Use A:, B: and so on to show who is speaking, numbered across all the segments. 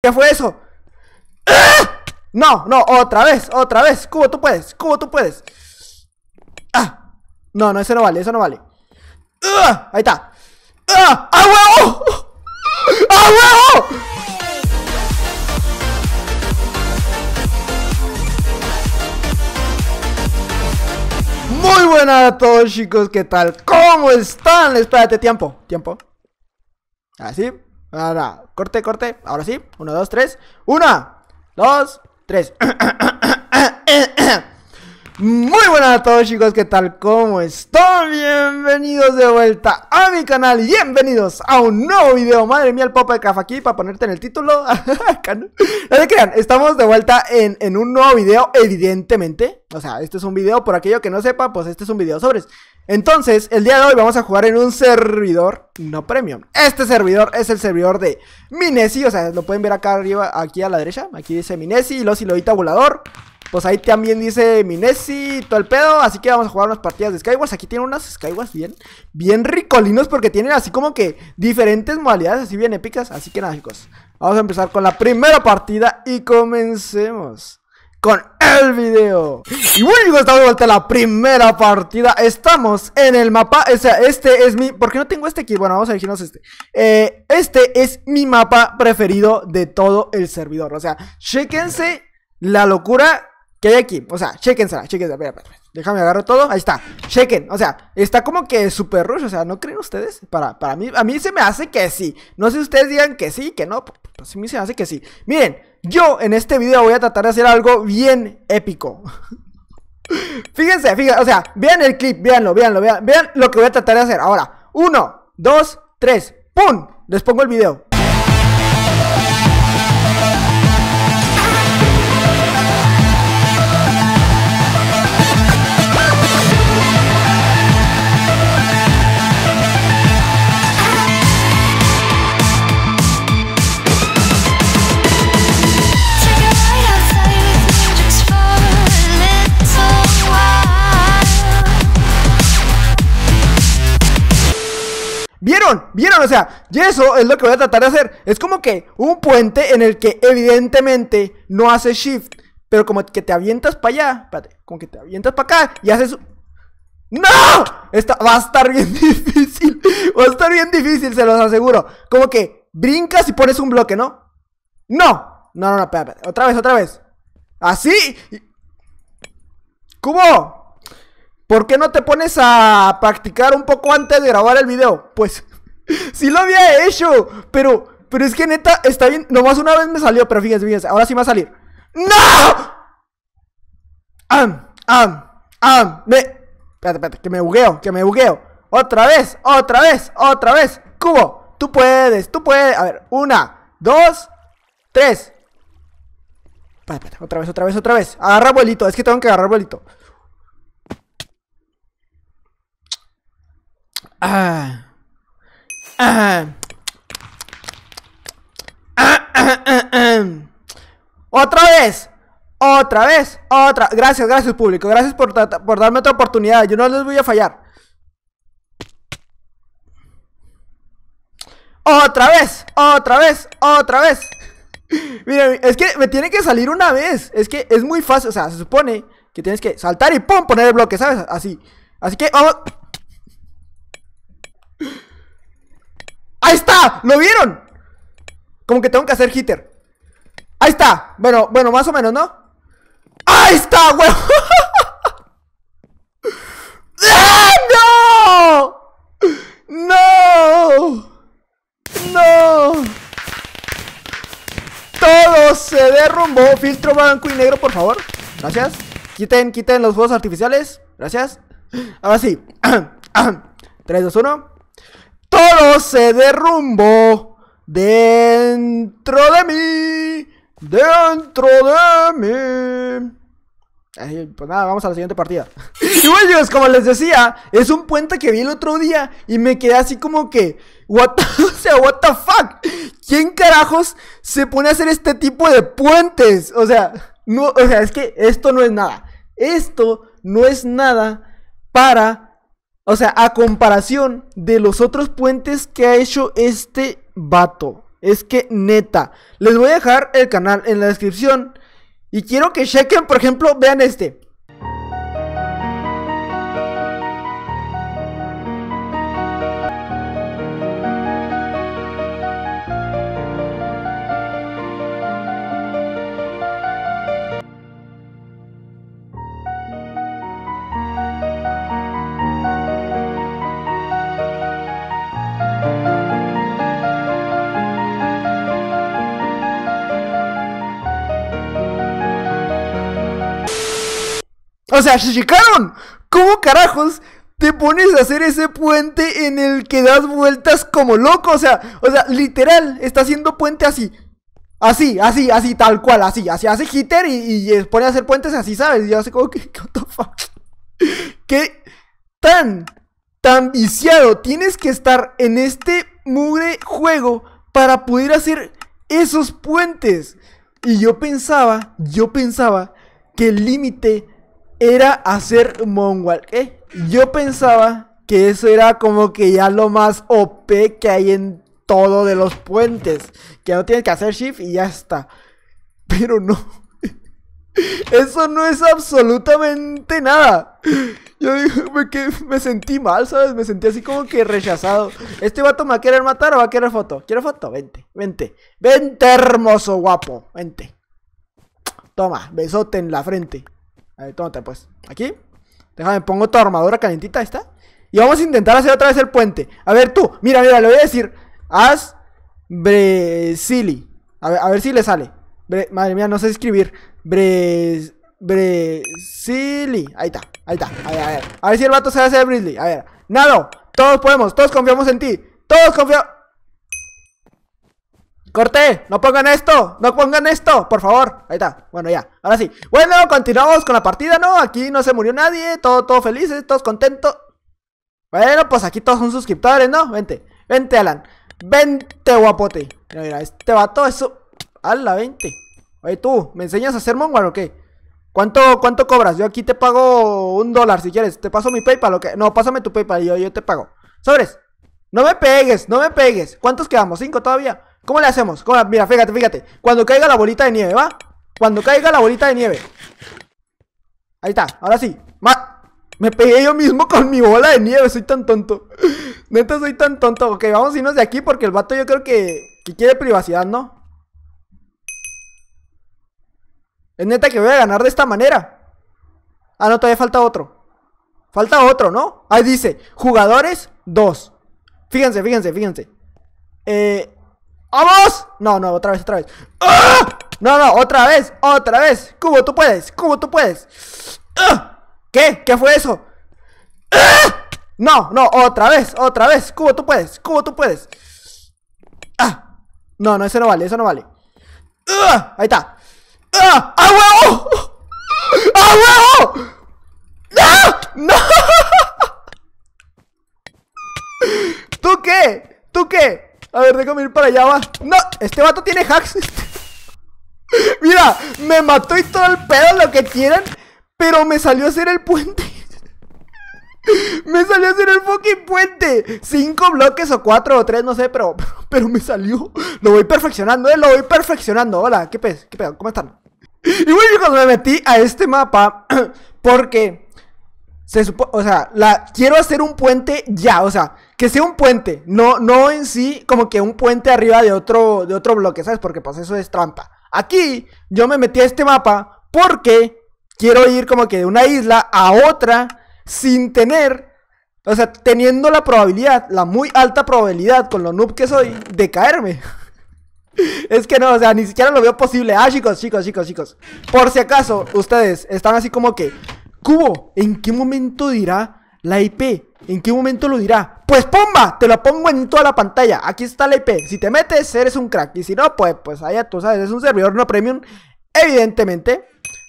A: ¿Qué fue eso? ¡Ah! No, no, otra vez, otra vez. Cubo, tú puedes, cubo, tú puedes. ¡Ah! No, no, eso no vale, eso no vale. ¡Ah! Ahí está. ¡Ah! ¡A huevo! ¡A huevo! Muy buenas a todos chicos, ¿qué tal? ¿Cómo están? Espérate, tiempo, tiempo. Así. Ahora, corte, corte. Ahora sí. Uno, dos, tres. Una, dos, tres. Muy buenas a todos chicos, ¿qué tal? ¿Cómo están? Bienvenidos de vuelta a mi canal bienvenidos a un nuevo video Madre mía, el papa de café aquí para ponerte en el título No se crean, estamos de vuelta en, en un nuevo video, evidentemente O sea, este es un video, por aquello que no sepa, pues este es un video sobre entonces, el día de hoy vamos a jugar en un servidor no premium. Este servidor es el servidor de Minesi, o sea, lo pueden ver acá arriba, aquí a la derecha. Aquí dice Minesi, los a volador. Pues ahí también dice Minesi, todo el pedo. Así que vamos a jugar unas partidas de Skywars. Aquí tienen unas Skywars bien, bien ricolinos porque tienen así como que diferentes modalidades así bien épicas. Así que nada, chicos. Vamos a empezar con la primera partida y comencemos con el video Y bueno chicos, estamos vuelta a la primera partida Estamos en el mapa, o sea, este es mi... porque no tengo este aquí? Bueno, vamos a elegirnos este eh, Este es mi mapa preferido de todo el servidor O sea, chequense la locura que hay aquí O sea, chequensela chequensela espera, espera Déjame agarro todo, ahí está, chequen, o sea, está como que super rush, o sea, ¿no creen ustedes? Para, para mí, a mí se me hace que sí, no sé si ustedes digan que sí, que no, pues, pues, a mí se me hace que sí Miren, yo en este video voy a tratar de hacer algo bien épico. fíjense, fíjense, o sea, vean el clip, veanlo, veanlo, vean, vean lo que voy a tratar de hacer. Ahora, uno, dos, tres, ¡pum! Les pongo el video. ¿Vieron? O sea, y eso es lo que voy a tratar de hacer. Es como que un puente en el que evidentemente no haces shift, pero como que te avientas para allá, espérate, como que te avientas para acá y haces... ¡No! Esta va a estar bien difícil. Va a estar bien difícil, se los aseguro. Como que brincas y pones un bloque, ¿no? No. No, no, no, espera, Otra vez, otra vez. Así. ¿Cómo? ¿Por qué no te pones a practicar un poco antes de grabar el video? Pues... Sí lo había hecho, pero, pero es que neta, está bien. Nomás una vez me salió, pero fíjense, fíjense, ahora sí me va a salir. ¡No! ¡Am! ¡Am! ¡Am! Me... Espérate, espérate, que me bugueo, que me bugueo. Otra vez, otra vez, otra vez. Cubo, tú puedes, tú puedes. A ver, una, dos, tres. Espérate, espérate, otra vez, otra vez, otra vez. Agarra bolito. es que tengo que agarrar bolito. Ah. Otra vez. Otra vez, otra. Gracias, gracias público. Gracias por, por, darme otra oportunidad. Yo no les voy a fallar. Otra vez, otra vez, otra vez. Miren, es que me tiene que salir una vez. Es que es muy fácil. O sea, se supone que tienes que saltar y ¡pum! poner el bloque, ¿sabes? Así. Así que ¡Ahí está! ¿Lo vieron? Como que tengo que hacer hitter. ¡Ahí está! Bueno, bueno, más o menos, ¿no? ¡Ahí está, weón. ¡No! ¡No! ¡No! Todo se derrumbó. Filtro blanco y negro, por favor. Gracias. Quiten, quiten los juegos artificiales. Gracias. Ahora sí. 3, 2, 1 todo se derrumbó dentro de mí, dentro de mí. pues nada, vamos a la siguiente partida. y bueno, pues, como les decía, es un puente que vi el otro día y me quedé así como que, what o sea, what the fuck, ¿quién carajos se pone a hacer este tipo de puentes? O sea, no, o sea, es que esto no es nada. Esto no es nada para o sea, a comparación de los otros puentes que ha hecho este vato. Es que neta, les voy a dejar el canal en la descripción. Y quiero que chequen, por ejemplo, vean este. O sea, checaron. ¿Cómo carajos te pones a hacer ese puente en el que das vueltas como loco? O sea, o sea, literal, está haciendo puente así. Así, así, así, tal cual, así, así hace hitter y, pone a hacer puentes así, ¿sabes? Y hace como que, ¿Qué tan, tan viciado tienes que estar en este mugre juego para poder hacer esos puentes? Y yo pensaba, yo pensaba que el límite era hacer Moonwalk, ¿eh? Yo pensaba que eso era como que ya lo más OP que hay en todo de los puentes. Que no tienes que hacer shift y ya está. Pero no. Eso no es absolutamente nada. Yo me, me sentí mal, ¿sabes? Me sentí así como que rechazado. ¿Este vato me va a querer matar o va a querer foto? ¿Quiero foto? Vente, vente. Vente, hermoso guapo. Vente. Toma, besote en la frente. A ver, tómate pues. Aquí. Déjame, pongo tu armadura calentita, ahí está. Y vamos a intentar hacer otra vez el puente. A ver tú, mira, mira, le voy a decir. Haz Bresili. A ver, a ver si le sale. Madre mía, no sé escribir. Bres... Bresili. Ahí está, ahí está. A ver, a ver. A ver si el vato sabe hacer Brisley. A ver. Nado, todos podemos, todos confiamos en ti. Todos confiamos. Corte, no pongan esto, no pongan esto, por favor. Ahí está. Bueno, ya. Ahora sí. Bueno, continuamos con la partida, ¿no? Aquí no se murió nadie, todo, todo felices, eh, todos contentos. Bueno, pues aquí todos son suscriptores, ¿no? Vente, vente, Alan. Vente, guapote. Mira, este vato es su... Ala, 20. Oye, tú, ¿me enseñas a hacer mongol o qué? ¿Cuánto, ¿Cuánto cobras? Yo aquí te pago un dólar si quieres. Te paso mi PayPal o qué. No, pásame tu PayPal, yo, yo te pago. Sobres. No me pegues, no me pegues. ¿Cuántos quedamos? ¿Cinco todavía? ¿Cómo le hacemos? Mira, fíjate, fíjate. Cuando caiga la bolita de nieve, ¿va? Cuando caiga la bolita de nieve. Ahí está, ahora sí. Me pegué yo mismo con mi bola de nieve, soy tan tonto. Neta, soy tan tonto. Ok, vamos a irnos de aquí porque el vato yo creo que, que quiere privacidad, ¿no? Es neta que voy a ganar de esta manera. Ah, no, todavía falta otro. Falta otro, ¿no? Ahí dice, jugadores, 2 Fíjense, fíjense, fíjense. Eh, ¡Vamos! No, no, otra vez, otra vez. ¡Ah! No, no, otra vez, otra vez. Cubo, tú puedes, cubo, tú puedes. ¡Ah! ¿Qué? ¿Qué fue eso? ¡Ah! No, no, otra vez, otra vez. Cubo, tú puedes, cubo, tú puedes. ¡Ah! No, no, eso no vale, eso no vale. ¡Ah! Ahí está. ¡Ah! ¡A huevo! ¡A huevo! ¡No! ¿Tú qué? ¿Tú qué? A ver, déjame ir para allá, va. No, este vato tiene hacks. Mira, me mató y todo el pedo, lo que quieran. Pero me salió a hacer el puente. me salió a hacer el fucking puente. Cinco bloques o cuatro o tres, no sé, pero, pero me salió. Lo voy perfeccionando, eh, lo voy perfeccionando. Hola, ¿qué ¿Qué pedo? ¿Cómo están? Y bueno, cuando me metí a este mapa, porque o sea, la, quiero hacer un puente ya, o sea, que sea un puente, no, no en sí como que un puente arriba de otro, de otro bloque, ¿sabes? Porque pues eso es trampa. Aquí yo me metí a este mapa porque quiero ir como que de una isla a otra sin tener, o sea, teniendo la probabilidad, la muy alta probabilidad con lo noob que soy de caerme. Es que no, o sea, ni siquiera lo veo posible. Ah, chicos, chicos, chicos, chicos. Por si acaso, ustedes están así como que, Cubo, ¿en qué momento dirá la IP? ¿En qué momento lo dirá? Pues pumba! te lo pongo en toda la pantalla. Aquí está la IP. Si te metes, eres un crack. Y si no, pues, pues allá tú sabes, es un servidor no premium. Evidentemente,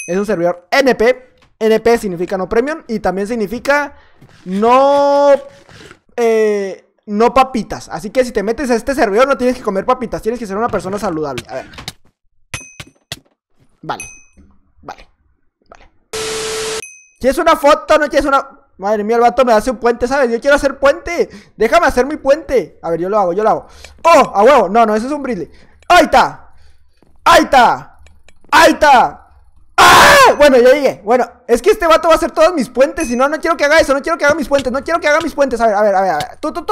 A: es un servidor NP. NP significa no premium y también significa no... Eh, no papitas. Así que si te metes a este servidor no tienes que comer papitas, tienes que ser una persona saludable. A ver. Vale. ¿Quieres una foto? ¿No quieres una...? Madre mía, el vato me hace un puente, ¿sabes? Yo quiero hacer puente. Déjame hacer mi puente. A ver, yo lo hago, yo lo hago. ¡Oh! ¡A huevo! No, no, eso es un brisley. ¡Ahí está! ¡Ahí está! ¡Ahí está! ¡Ah! Bueno, ya llegué. Bueno, es que este vato va a hacer todos mis puentes. Y no, no quiero que haga eso. No quiero que haga mis puentes. No quiero que haga mis puentes. A ver, a ver, a ver. Tú, tú,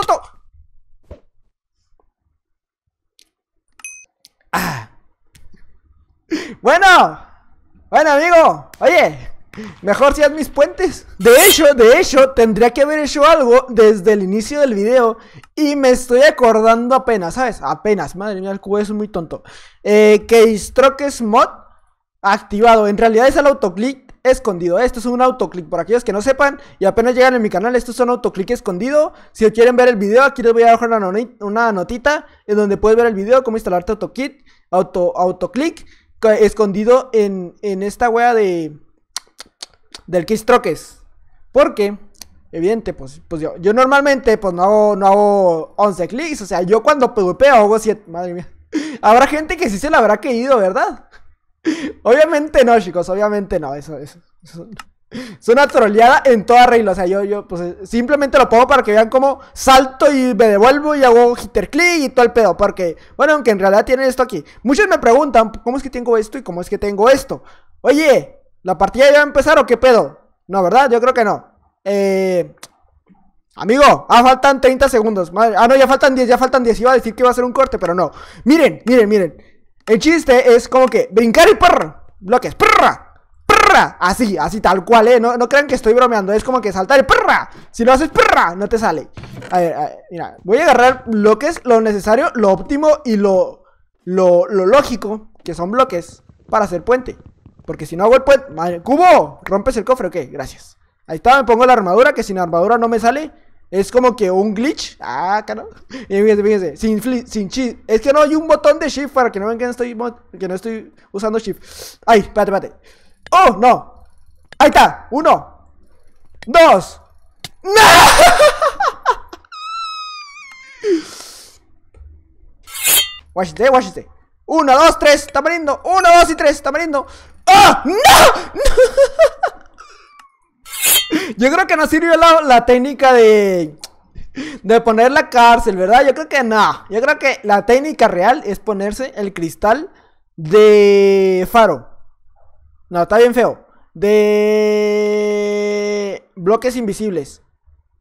A: ah. Bueno. Bueno, amigo. Oye. Mejor si mis puentes. De hecho, de hecho, tendría que haber hecho algo desde el inicio del video. Y me estoy acordando apenas, ¿sabes? Apenas, madre mía, el cubo es muy tonto. Eh, que es Mod activado. En realidad es el autoclick escondido. Esto es un autoclick por aquellos que no sepan y apenas llegan en mi canal. Esto es un autoclick escondido. Si quieren ver el video, aquí les voy a dejar una, notita en donde puedes ver el video, cómo instalarte autokit, auto, autoclick eh, escondido en, en esta wea de del Troques. Porque, evidente, pues, pues yo, yo normalmente pues no hago, no 11 clics. O sea, yo cuando puedo hago 7. Madre mía. Habrá gente que sí se la habrá querido, ¿verdad? Obviamente no, chicos, obviamente no. Eso, eso, Es una troleada en toda regla. O sea, yo, yo, pues simplemente lo pongo para que vean cómo salto y me devuelvo y hago hitter click y todo el pedo. Porque, bueno, aunque en realidad tienen esto aquí. Muchos me preguntan, ¿cómo es que tengo esto y cómo es que tengo esto? Oye, ¿La partida ya va a empezar o qué pedo? No, ¿verdad? Yo creo que no. Eh, amigo, ah, faltan 30 segundos. ah, no, ya faltan 10, ya faltan 10. Iba a decir que iba a ser un corte, pero no. Miren, miren, miren. El chiste es como que brincar y perra. Bloques, perra. Perra. Así, así tal cual, ¿eh? No, no crean que estoy bromeando. Es como que saltar y perra. Si no haces perra, no te sale. A ver, a ver, mira. Voy a agarrar bloques, lo necesario, lo óptimo y lo, lo, lo lógico, que son bloques, para hacer puente. Porque si no hago el puente. ¡Cubo! ¿Rompes el cofre o qué? Gracias. Ahí está, me pongo la armadura, que sin armadura no me sale. Es como que un glitch. Ah, caro. fíjense, fíjense. Sin, sin shift. Es que no hay un botón de shift para que no vean que no estoy, que no estoy usando shift. Ay, espérate, espérate. ¡Oh, no! Ahí está. Uno. Dos. ¡No! watch guáchate. Uno, dos, tres. ¡Está poniendo. Uno, dos y tres. ¡Está ¡No! ¡Oh, ¡No! Yo creo que no sirvió la, técnica de de poner la cárcel, ¿verdad? Yo creo que no. Yo creo que la técnica real es ponerse el cristal de faro. No, está bien feo. De bloques invisibles.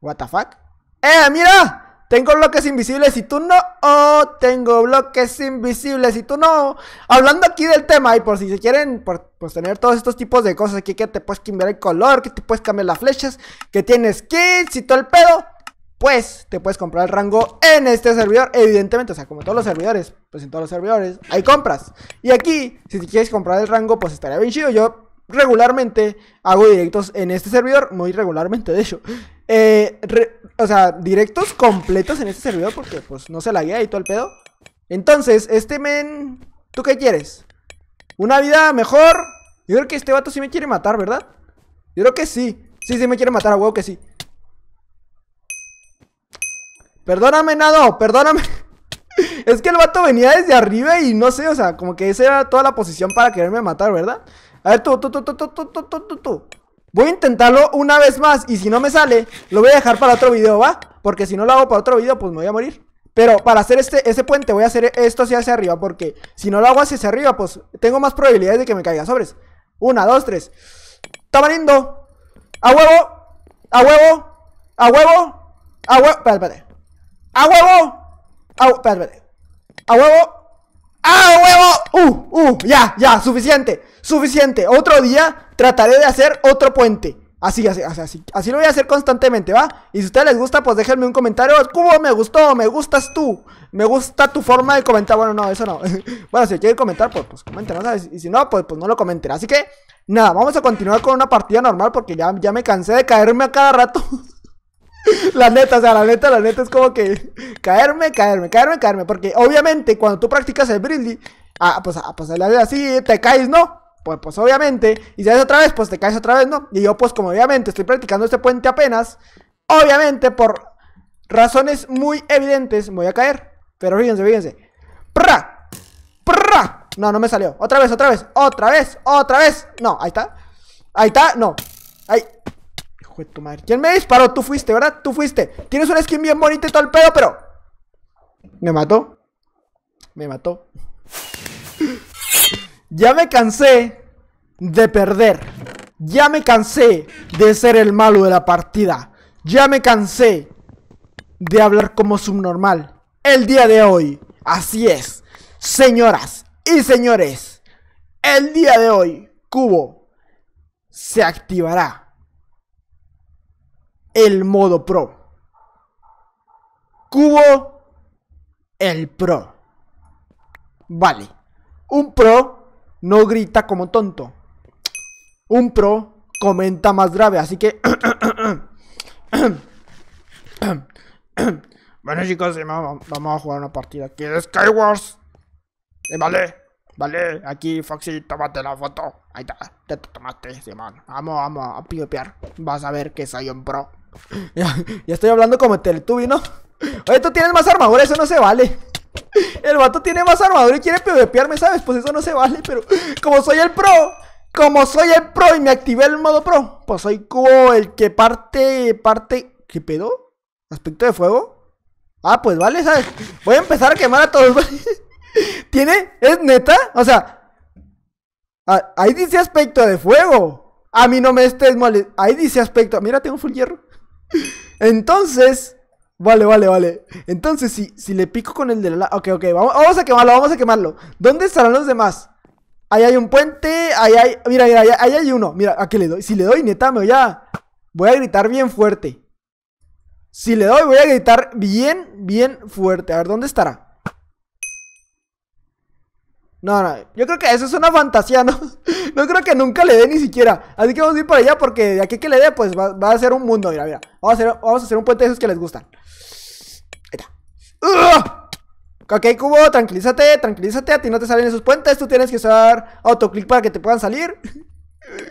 A: What the fuck? ¡Eh, mira! Tengo bloques invisibles y tú no. Oh, tengo bloques invisibles y tú no. Hablando aquí del tema, y por si se quieren, pues, tener todos estos tipos de cosas aquí, que te puedes cambiar el color, que te puedes cambiar las flechas, que tienes kits y todo el pedo, pues te puedes comprar el rango en este servidor, evidentemente, o sea, como todos los servidores, pues en todos los servidores hay compras. Y aquí, si te quieres comprar el rango, pues estaría bien chido. Yo regularmente hago directos en este servidor, muy regularmente de hecho. Eh, o sea, directos completos en este servidor porque pues no se la guía y todo el pedo. Entonces, este men, ¿tú qué quieres? ¿Una vida mejor? Yo creo que este vato sí me quiere matar, ¿verdad? Yo creo que sí. Sí, sí me quiere matar, a huevo que sí. Perdóname, Nado, perdóname. es que el vato venía desde arriba y no sé, o sea, como que esa era toda la posición para quererme matar, ¿verdad? A ver, tú, tú, tú, tú, tú, tú, tú, tú, tú. Voy a intentarlo una vez más y si no me sale, lo voy a dejar para otro video, ¿va? Porque si no lo hago para otro video, pues me voy a morir. Pero para hacer este, ese puente voy a hacer esto hacia, arriba porque si no lo hago hacia, arriba, pues tengo más probabilidades de que me caiga sobres. Una, dos, tres. lindo! A huevo. A huevo. A huevo. A huevo. Espérate, A huevo. A, ¡A espérate. A huevo. ¡Ah, huevo! ¡Uh, uh! Ya, ya, suficiente, suficiente. Otro día trataré de hacer otro puente. Así, así, así, así lo voy a hacer constantemente, ¿va? Y si a ustedes les gusta, pues déjenme un comentario. Cubo, me gustó, me gustas tú. Me gusta tu forma de comentar. Bueno, no, eso no. bueno, si quieren comentar, pues, pues comenten, Y si no, pues, pues no lo comenten. Así que, nada, vamos a continuar con una partida normal porque ya, ya me cansé de caerme a cada rato. la neta, o sea, la neta, la neta es como que caerme, caerme, caerme, caerme. Porque obviamente cuando tú practicas el Brizzly, ah, pues, ah, pues así, te caes, ¿no? Pues, pues obviamente. Y si haces otra vez, pues te caes otra vez, ¿no? Y yo, pues como obviamente estoy practicando este puente apenas, obviamente por razones muy evidentes me voy a caer. Pero fíjense, fíjense. prra prra No, no me salió. Otra vez, otra vez, otra vez, otra vez. No, ahí está. Ahí está, no. Ahí, ¿Quién me disparó? Tú fuiste, ¿verdad? Tú fuiste. Tienes una skin bien bonita y todo el pedo, pero. Me mató. Me mató. ya me cansé de perder. Ya me cansé de ser el malo de la partida. Ya me cansé de hablar como subnormal. El día de hoy, así es, señoras y señores, el día de hoy, Cubo se activará el modo pro. Cubo el pro. Vale. Un pro no grita como tonto. Un pro comenta más grave, así que... bueno chicos, vamos a jugar una partida aquí de Skywars. Eh, ¿Vale? Vale, aquí, Foxy, tómate la foto. Ahí está, te tomaste, Simón. Vamos, vamos a piopear. Vas a ver que soy un pro. ya, estoy hablando como Teletubby, ¿no? Oye, tú tienes más armadura, eso no se vale. El vato tiene más armadura y quiere me ¿sabes? Pues eso no se vale, pero como soy el pro, como soy el pro y me activé el modo pro, pues soy como el que parte, parte... ¿Qué pedo? ¿Aspecto de fuego? Ah, pues vale, ¿sabes? Voy a empezar a quemar a todos, ¿Tiene? ¿Es neta? O sea, ahí dice aspecto de fuego. A mí no me estés mal, Ahí dice aspecto. Mira, tengo full hierro. Entonces. Vale, vale, vale. Entonces, si, si le pico con el de la. Ok, ok, vamos, a quemarlo, vamos a quemarlo. ¿Dónde estarán los demás? Ahí hay un puente, ahí hay. Mira, mira, ahí, hay uno. Mira, ¿a qué le doy. Si le doy, neta, me voy a. Voy a gritar bien fuerte. Si le doy, voy a gritar bien, bien fuerte. A ver, ¿dónde estará? No, no, yo creo que eso es una fantasía, ¿no? No creo que nunca le dé ni siquiera. Así que vamos a ir para allá porque de aquí que le dé, pues va, a ser un mundo. Mira, mira. Vamos a, hacer, un puente de esos que les gustan. Ahí está. Ok, Cubo, tranquilízate, tranquilízate. A ti no te salen esos puentes. Tú tienes que usar autoclick para que te puedan salir.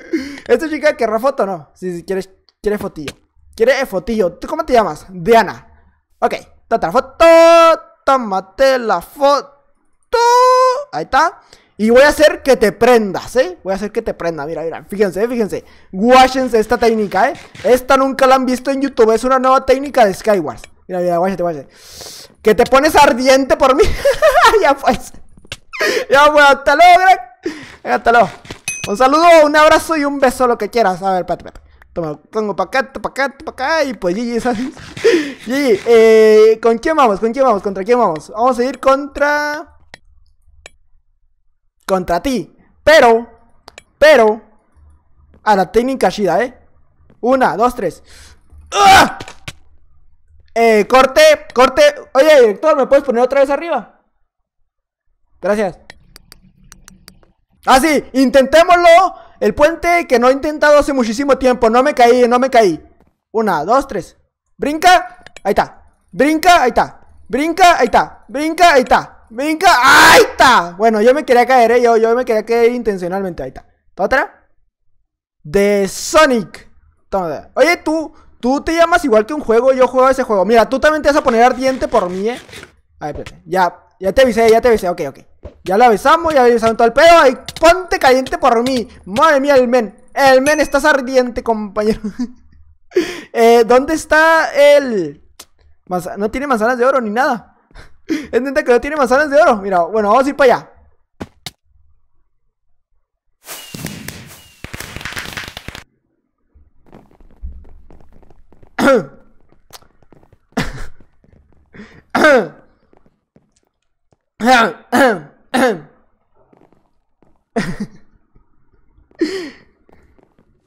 A: Esta chica querrá foto, ¿no? Si sí, sí, quieres, quiere fotillo. Quiere fotillo. ¿Tú cómo te llamas? Diana. Ok, tata foto. Tómate la foto. Ahí está. Y voy a hacer que te prendas, ¿eh? Voy a hacer que te prenda, mira, mira, fíjense, eh, fíjense Guáchense esta técnica, ¿eh? Esta nunca la han visto en YouTube, es una nueva técnica de Skywars Mira, mira, guáchate, guáchate Que te pones ardiente por mí Ya pues Ya pues, hasta luego, Hasta Un saludo, un abrazo y un beso, lo que quieras A ver, espérate, espérate Toma, pongo pa' acá, y pues GG, ¿sabes? GG, eh, ¿con quién vamos? ¿Con quién vamos? ¿Contra quién vamos? Vamos a ir contra contra ti. Pero, pero, a la técnica Shida, ¿eh? Una, dos, tres. ¡Ah! Eh, corte, corte. Oye, director, ¿me puedes poner otra vez arriba? Gracias. Ah, sí, intentémoslo. El puente que no he intentado hace muchísimo tiempo. No me caí, no me caí. Una, dos, tres. Brinca, ahí está. Brinca, ahí está. Brinca, ahí está. Brinca, ahí está. Venga, ahí está. Bueno, yo me quería caer, ¿eh? yo, me quería caer intencionalmente. Ahí está. ¿Otra? De Sonic. Toma. Oye, tú, tú te llamas igual que un juego. Yo juego a ese juego. Mira, tú también te vas a poner ardiente por mí, eh. A ver, espérate. Ya, ya te avisé, ya te avisé. Ok, ok. Ya la avisamos, ya avisamos todo el pedo. Ay, ponte caliente por mí. Madre mía, el men. El men, estás ardiente, compañero. eh, ¿Dónde está el.? No tiene manzanas de oro ni nada. Es neta que no tiene manzanas de oro. Mira, bueno, vamos a ir para allá.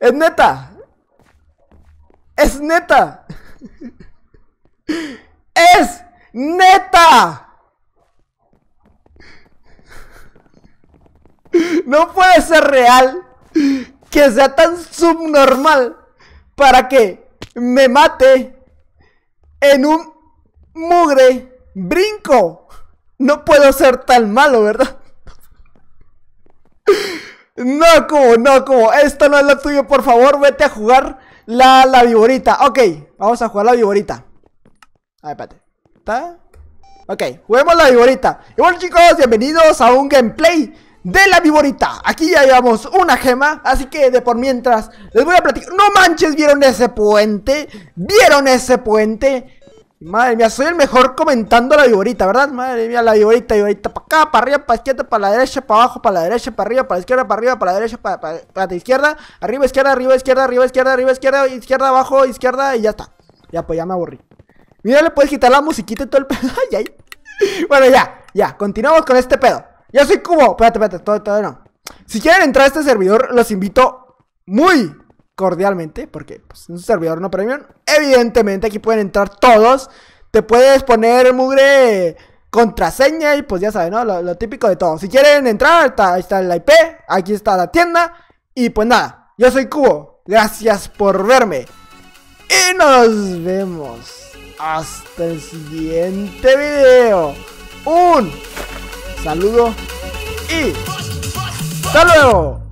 A: Es neta. Es neta. Es ¡Neta! No puede ser real que sea tan subnormal para que me mate en un mugre brinco. No puedo ser tan malo, ¿verdad? No, como, no, como, esto no es lo tuyo, por favor, vete a jugar la, la viborita. Ok, vamos a jugar la viborita. A ver, Ok, juguemos la viborita Y bueno chicos, bienvenidos a un gameplay de la viborita Aquí ya llevamos una gema, así que de por mientras les voy a platicar ¡No manches! ¿Vieron ese puente? ¿Vieron ese puente? Madre mía, soy el mejor comentando la viborita, ¿verdad? Madre mía, la viborita, viborita Para acá, para arriba, para izquierda, para la derecha, para abajo, para la derecha, para arriba, para la izquierda, para arriba, para la derecha, para, para, la izquierda Arriba, izquierda, arriba, izquierda, arriba, izquierda, arriba, izquierda, izquierda, abajo, izquierda y ya está Ya, pues ya me aburrí Mira, le puedes quitar la musiquita y todo el pedo. ay, ay. Bueno, ya, ya, continuamos con este pedo. Yo soy Cubo. Espérate, espérate, todo, todo no. Si quieren entrar a este servidor, los invito muy cordialmente, porque pues, es un servidor no premium. Evidentemente, aquí pueden entrar todos. Te puedes poner mugre contraseña y pues ya saben, ¿no? Lo, típico de todo. Si quieren entrar, ahí está la IP, aquí está la tienda. Y pues nada, yo soy Cubo. Gracias por verme. Y nos vemos hasta el siguiente video. Un saludo y hasta luego.